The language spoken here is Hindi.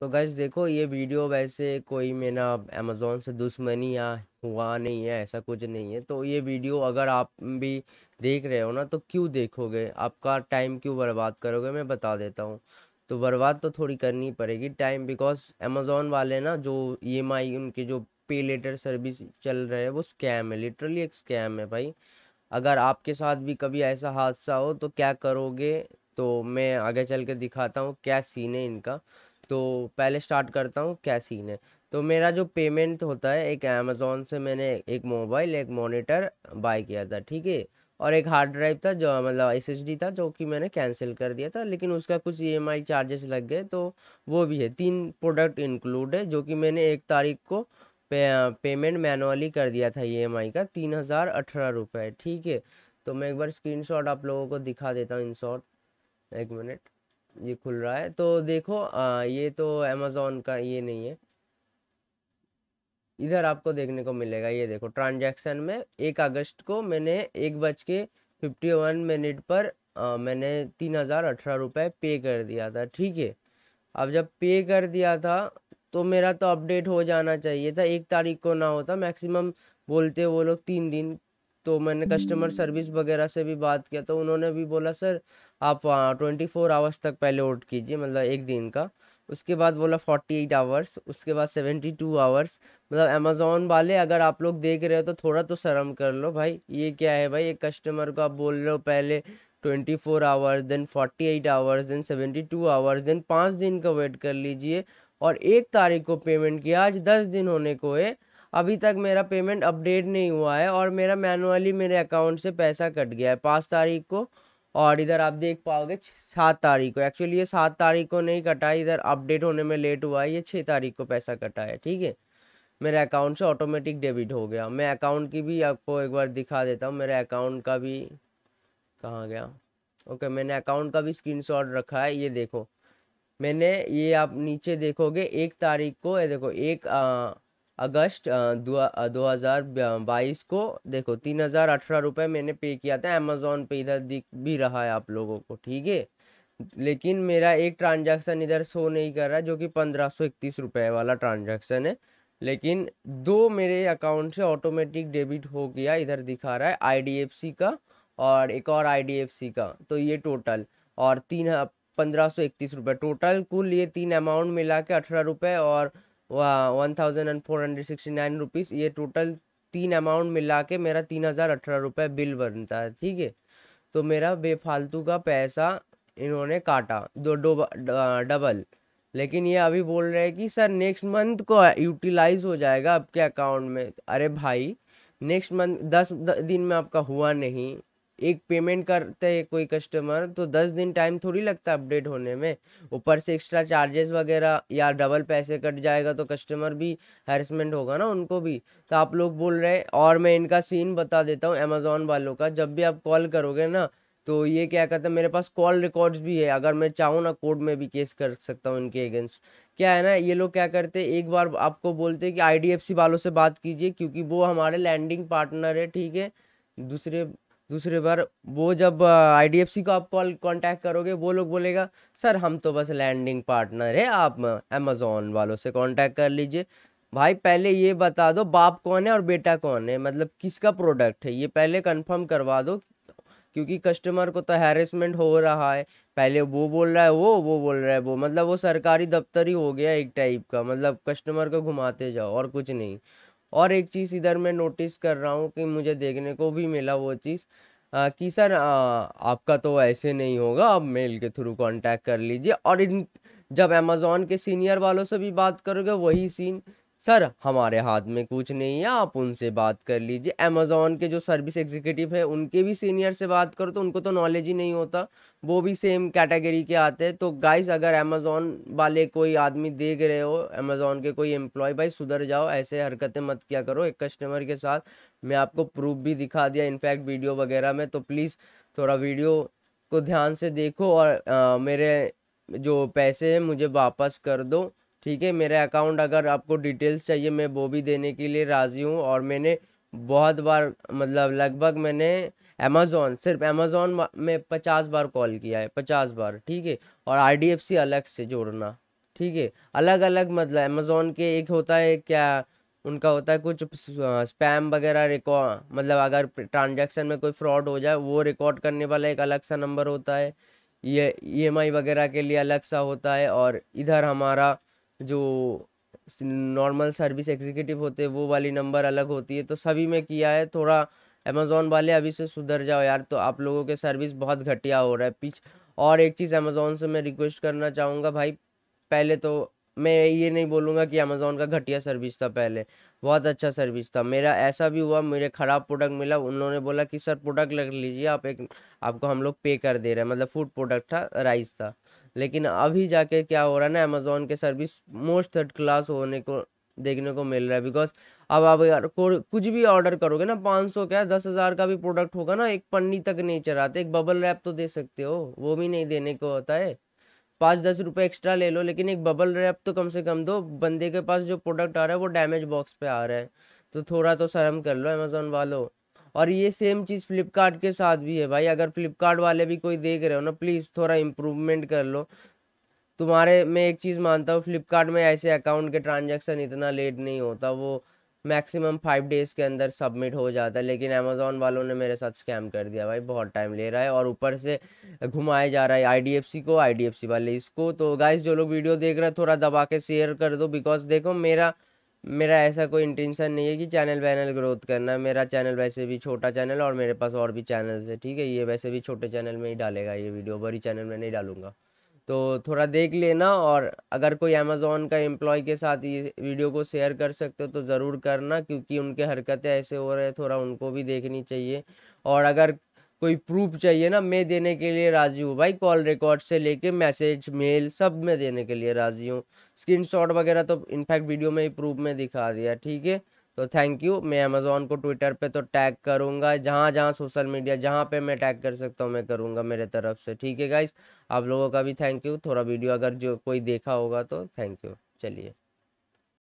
तो गैस देखो ये वीडियो वैसे कोई मेरा अमेज़ोन से दुश्मनी या हुआ नहीं है ऐसा कुछ नहीं है तो ये वीडियो अगर आप भी देख रहे हो ना तो क्यों देखोगे आपका टाइम क्यों बर्बाद करोगे मैं बता देता हूँ तो बर्बाद तो थोड़ी करनी पड़ेगी टाइम बिकॉज अमेज़ोन वाले ना जो ई एम आई उनके जो पे लेटर सर्विस चल रहे हैं वो स्कैम है लिटरली एक स्कैम है भाई अगर आपके साथ भी कभी ऐसा हादसा हो तो क्या करोगे तो मैं आगे चल के दिखाता हूँ क्या सीन है इनका तो पहले स्टार्ट करता हूँ क्या सीन है तो मेरा जो पेमेंट होता है एक अमेज़ोन से मैंने एक मोबाइल एक मॉनिटर बाय किया था ठीक है और एक हार्ड ड्राइव था जो मतलब एस था जो कि मैंने कैंसिल कर दिया था लेकिन उसका कुछ ई e चार्जेस लग गए तो वो भी है तीन प्रोडक्ट इंक्लूड है जो कि मैंने एक तारीख को पे पेमेंट मैनुअली कर दिया था ई e का तीन हज़ार अठारह रुपये ठीक है तो मैं एक बार स्क्रीनशॉट आप लोगों को दिखा देता हूँ इन शॉर्ट एक मिनट ये खुल रहा है तो देखो आ, ये तो अमेज़ोन का ये नहीं है इधर आपको देखने को मिलेगा ये देखो ट्रांजैक्शन में एक अगस्त को मैंने एक बज के फिफ्टी वन मिनट पर आ, मैंने तीन हज़ार अठारह रुपये पे कर दिया था ठीक है अब जब पे कर दिया था तो मेरा तो अपडेट हो जाना चाहिए था एक तारीख को ना होता मैक्सिमम बोलते वो लोग तीन दिन तो मैंने कस्टमर हम्म। सर्विस वगैरह से भी बात किया तो उन्होंने भी बोला सर आप ट्वेंटी फोर आवर्स तक पहले ऑर्ड कीजिए मतलब एक दिन का उसके बाद बोला फोर्टी एट आवर्स उसके बाद सेवेंटी टू आवर्स मतलब अमेजोन वाले अगर आप लोग देख रहे हो तो थोड़ा तो शर्म कर लो भाई ये क्या है भाई एक कस्टमर को आप बोल रहे हो पहले twenty four hours then forty eight hours then seventy two hours then पाँच दिन का वेट कर लीजिए और एक तारीख को पेमेंट किया आज दस दिन होने को है अभी तक मेरा पेमेंट अपडेट नहीं हुआ है और मेरा मैनुअली मेरे अकाउंट से पैसा कट गया है पाँच तारीख को और इधर आप देख पाओगे सात तारीख को एक्चुअली ये सात तारीख को नहीं कटा है इधर अपडेट होने में लेट हुआ है ये छः तारीख को पैसा कटा है ठीक है मेरे अकाउंट से ऑटोमेटिक डेबिट हो गया मैं अकाउंट की भी आपको एक बार दिखा देता हूँ मेरे अकाउंट का भी कहाँ गया ओके मैंने अकाउंट का भी स्क्रीन रखा है ये देखो मैंने ये आप नीचे देखोगे एक तारीख को ये देखो एक आ, अगस्त दो हज़ार बाईस को देखो तीन हज़ार अठारह रुपये मैंने पे किया था अमेजोन पे इधर दिख भी रहा है आप लोगों को ठीक है लेकिन मेरा एक ट्रांजैक्शन इधर शो नहीं कर रहा जो कि पंद्रह सौ इकतीस रुपये वाला ट्रांजैक्शन है लेकिन दो मेरे अकाउंट से ऑटोमेटिक डेबिट हो गया इधर दिखा रहा है आई का और एक और आई का तो ये टोटल और तीन पंद्रह सौ इकतीस रुपये टोटल कुल ये तीन अमाउंट मिला के अठारह रुपये और one thousand and four hundred sixty nine rupees ये टोटल तीन अमाउंट मिला के मेरा तीन हज़ार अठारह रुपये बिल बनता है ठीक है तो मेरा बेफालतू का पैसा इन्होंने काटा दो डो डबल लेकिन ये अभी बोल रहे हैं कि सर नेक्स्ट मंथ को यूटिलाइज हो जाएगा आपके अकाउंट में अरे भाई नेक्स्ट मंथ दस दिन में आपका हुआ नहीं एक पेमेंट करते हैं कोई कस्टमर तो दस दिन टाइम थोड़ी लगता है अपडेट होने में ऊपर से एक्स्ट्रा चार्जेस वगैरह या डबल पैसे कट जाएगा तो कस्टमर भी हैरसमेंट होगा ना उनको भी तो आप लोग बोल रहे हैं और मैं इनका सीन बता देता हूँ अमेज़ोन वालों का जब भी आप कॉल करोगे ना तो ये क्या कहते हैं मेरे पास कॉल रिकॉर्ड्स भी है अगर मैं चाहूँ ना कोर्ट में भी केस कर सकता हूँ इनके अगेंस्ट क्या है ना ये लोग क्या करते हैं एक बार आपको बोलते हैं कि आई वालों से बात कीजिए क्योंकि वो हमारे लैंडिंग पार्टनर है ठीक है दूसरे दूसरे बार वो जब आईडीएफसी को आप कॉल कॉन्टैक्ट करोगे वो लोग बोलेगा सर हम तो बस लैंडिंग पार्टनर है आप अमेजोन वालों से कॉन्टैक्ट कर लीजिए भाई पहले ये बता दो बाप कौन है और बेटा कौन है मतलब किसका प्रोडक्ट है ये पहले कंफर्म करवा दो क्योंकि कस्टमर को तो हैरेसमेंट हो रहा है पहले वो बोल रहा है वो वो बोल रहा है वो मतलब वो सरकारी दफ्तर ही हो गया एक टाइप का मतलब कस्टमर को घुमाते जाओ और कुछ नहीं और एक चीज़ इधर मैं नोटिस कर रहा हूँ कि मुझे देखने को भी मिला वो चीज़ कि सर आ, आपका तो ऐसे नहीं होगा आप मेल के थ्रू कांटेक्ट कर लीजिए और इन जब अमेज़ोन के सीनियर वालों से भी बात करोगे वही सीन सर हमारे हाथ में कुछ नहीं है आप उनसे बात कर लीजिए अमेजोन के जो सर्विस एग्जीक्यूटिव है उनके भी सीनियर से बात करो तो उनको तो नॉलेज ही नहीं होता वो भी सेम कैटेगरी के आते हैं तो गाइस अगर अमेजोन वाले कोई आदमी देख रहे हो अमेजोन के कोई एम्प्लॉय भाई सुधर जाओ ऐसे हरकतें मत किया करो एक कस्टमर के साथ मैं आपको प्रूफ भी दिखा दिया इनफैक्ट वीडियो वगैरह में तो प्लीज़ थोड़ा वीडियो को ध्यान से देखो और आ, मेरे जो पैसे हैं मुझे वापस कर दो ठीक है मेरा अकाउंट अगर आपको डिटेल्स चाहिए मैं वो भी देने के लिए राज़ी हूँ और मैंने बहुत बार मतलब लगभग मैंने अमेज़ोन सिर्फ अमेज़ोन में पचास बार कॉल किया है पचास बार ठीक है और आई अलग से जोड़ना ठीक है अलग अलग मतलब अमेज़ोन के एक होता है क्या उनका होता है कुछ स्पैम वगैरह रिकॉर्ड मतलब अगर ट्रांजैक्शन में कोई फ्रॉड हो जाए वो रिकॉर्ड करने वाला एक अलग सा नंबर होता है ये ईएमआई e वगैरह के लिए अलग सा होता है और इधर हमारा जो नॉर्मल सर्विस एग्जीक्यूटिव होते हैं वो वाली नंबर अलग होती है तो सभी में किया है थोड़ा अमेजोन वाले अभी से सुधर जाओ यार तो आप लोगों के सर्विस बहुत घटिया हो रहा है पिछ और एक चीज़ अमेजोन से मैं रिक्वेस्ट करना चाहूँगा भाई पहले तो मैं ये नहीं बोलूँगा कि अमेज़ोन का घटिया सर्विस था पहले बहुत अच्छा सर्विस था मेरा ऐसा भी हुआ मेरे ख़राब प्रोडक्ट मिला उन्होंने बोला कि सर प्रोडक्ट रख लीजिए आप एक आपको हम लोग पे कर दे रहे हैं मतलब फूड प्रोडक्ट था राइस था लेकिन अभी जाके क्या हो रहा है ना अमेजोन के सर्विस मोस्ट थर्ड क्लास होने को देखने को मिल रहा है बिकॉज अब आप यार कुछ भी ऑर्डर करोगे ना पाँच सौ क्या दस हज़ार का भी प्रोडक्ट होगा ना एक पन्नी तक नहीं चढ़ाते एक बबल रैप तो दे सकते हो वो भी नहीं देने को होता है पाँच दस रुपये एक्स्ट्रा ले लो लेकिन एक बबल रैप तो कम से कम दो बंदे के पास जो प्रोडक्ट आ रहा है वो डैमेज बॉक्स पे आ रहा है तो थोड़ा तो शर्म कर लो अमेजोन वालों और ये सेम चीज़ फ्लिपकार्ट के साथ भी है भाई अगर फ्लिपकार्ट वाले भी कोई देख रहे हो ना प्लीज़ थोड़ा इम्प्रूवमेंट कर लो तुम्हारे मैं एक चीज़ मानता हूँ फ्लिपकार्ट में ऐसे अकाउंट के ट्रांजेक्शन इतना लेट नहीं होता वो मैक्सिमम फाइव डेज़ के अंदर सबमिट हो जाता है लेकिन अमेज़ोन वालों ने मेरे साथ स्कैम कर दिया भाई बहुत टाइम ले रहा है और ऊपर से घुमाया जा रहा है आईडीएफसी को आईडीएफसी वाले इसको तो गाइस जो लोग वीडियो देख रहे हैं थोड़ा दबा के शेयर कर दो बिकॉज देखो मेरा मेरा ऐसा कोई इंटेंशन नहीं है कि चैनल वैनल ग्रोथ करना मेरा चैनल वैसे भी छोटा चैनल और मेरे पास और भी चैनल है ठीक है ये वैसे भी छोटे चैनल में ही डालेगा ये वीडियो बड़ी चैनल में नहीं डालूंगा तो थोड़ा देख लेना और अगर कोई अमेज़ोन का एम्प्लॉय के साथ ये वीडियो को शेयर कर सकते हो तो ज़रूर करना क्योंकि उनके हरकतें ऐसे हो रहे हैं थोड़ा उनको भी देखनी चाहिए और अगर कोई प्रूफ चाहिए ना मैं देने के लिए राज़ी हूँ भाई कॉल रिकॉर्ड से लेके मैसेज मेल सब में देने के लिए राज़ी हूँ शॉट वगैरह तो इनफैक्ट वीडियो में ही प्रूफ में दिखा दिया ठीक है तो थैंक यू मैं अमेज़ोन को ट्विटर पे तो टैग करूँगा जहाँ जहाँ सोशल मीडिया जहाँ पे मैं टैग कर सकता हूँ मैं करूँगा मेरे तरफ से ठीक है गाइज आप लोगों का भी थैंक यू थोड़ा वीडियो अगर जो कोई देखा होगा तो थैंक यू चलिए